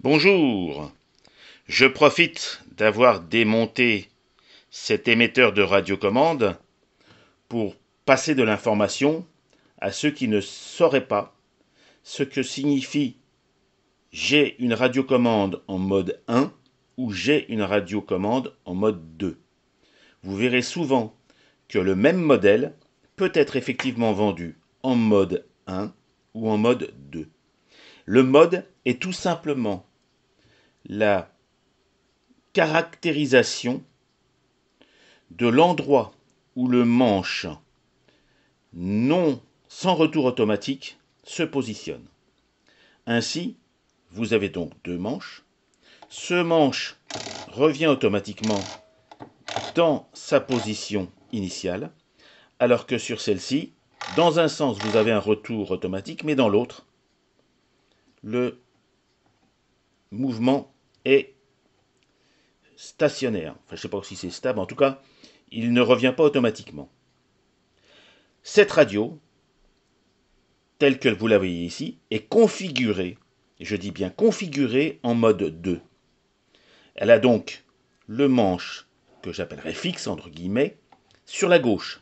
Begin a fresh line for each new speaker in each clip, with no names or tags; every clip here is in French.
Bonjour, je profite d'avoir démonté cet émetteur de radiocommande pour passer de l'information à ceux qui ne sauraient pas ce que signifie j'ai une radiocommande en mode 1 ou j'ai une radiocommande en mode 2. Vous verrez souvent que le même modèle peut être effectivement vendu en mode 1 ou en mode 2. Le mode est tout simplement la caractérisation de l'endroit où le manche non sans retour automatique se positionne. Ainsi, vous avez donc deux manches. Ce manche revient automatiquement dans sa position initiale, alors que sur celle-ci, dans un sens, vous avez un retour automatique, mais dans l'autre, le mouvement est stationnaire. Enfin, je ne sais pas si c'est stable, en tout cas, il ne revient pas automatiquement. Cette radio, telle que vous la voyez ici, est configurée, je dis bien configurée en mode 2. Elle a donc le manche que j'appellerai fixe, entre guillemets, sur la gauche.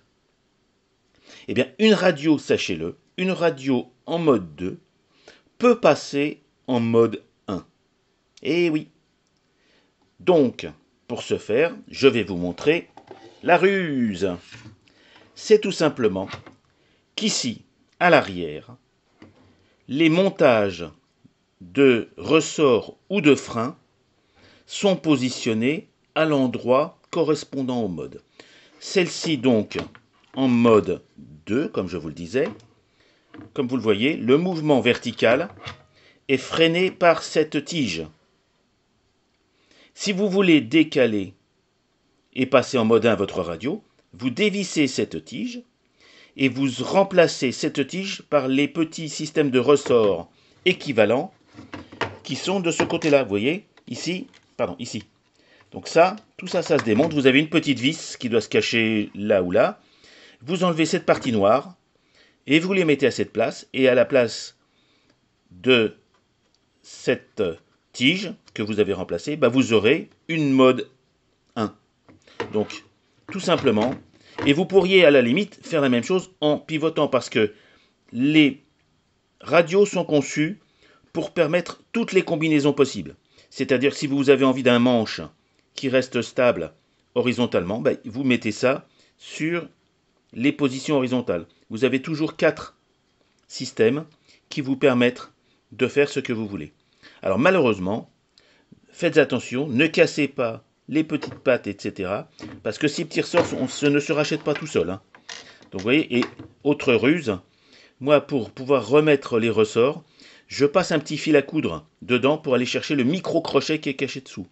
Eh bien, une radio, sachez-le, une radio en mode 2 peut passer en mode et eh oui. Donc, pour ce faire, je vais vous montrer la ruse. C'est tout simplement qu'ici, à l'arrière, les montages de ressorts ou de freins sont positionnés à l'endroit correspondant au mode. Celle-ci donc en mode 2, comme je vous le disais. Comme vous le voyez, le mouvement vertical est freiné par cette tige. Si vous voulez décaler et passer en mode 1 votre radio, vous dévissez cette tige et vous remplacez cette tige par les petits systèmes de ressorts équivalents qui sont de ce côté-là. Vous voyez Ici, pardon, ici. Donc ça, tout ça, ça se démonte. Vous avez une petite vis qui doit se cacher là ou là. Vous enlevez cette partie noire et vous les mettez à cette place. Et à la place de cette tige que vous avez remplacé, bah, vous aurez une mode 1. Donc, tout simplement, et vous pourriez à la limite faire la même chose en pivotant parce que les radios sont conçus pour permettre toutes les combinaisons possibles. C'est-à-dire si vous avez envie d'un manche qui reste stable horizontalement, bah, vous mettez ça sur les positions horizontales. Vous avez toujours quatre systèmes qui vous permettent de faire ce que vous voulez. Alors malheureusement, faites attention, ne cassez pas les petites pattes, etc. Parce que ces petits ressorts, on, ne se rachète pas tout seul. Hein. Donc vous voyez, et autre ruse, moi pour pouvoir remettre les ressorts, je passe un petit fil à coudre dedans pour aller chercher le micro-crochet qui est caché dessous.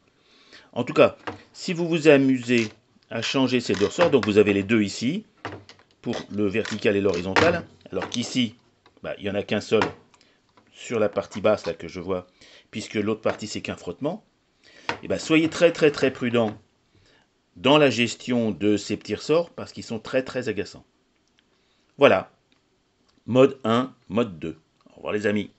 En tout cas, si vous vous amusez à changer ces deux ressorts, donc vous avez les deux ici, pour le vertical et l'horizontal, alors qu'ici, bah, il n'y en a qu'un seul, sur la partie basse là que je vois, puisque l'autre partie c'est qu'un frottement, et eh ben, soyez très très très prudent dans la gestion de ces petits ressorts parce qu'ils sont très très agaçants. Voilà. Mode 1, mode 2. Au revoir les amis.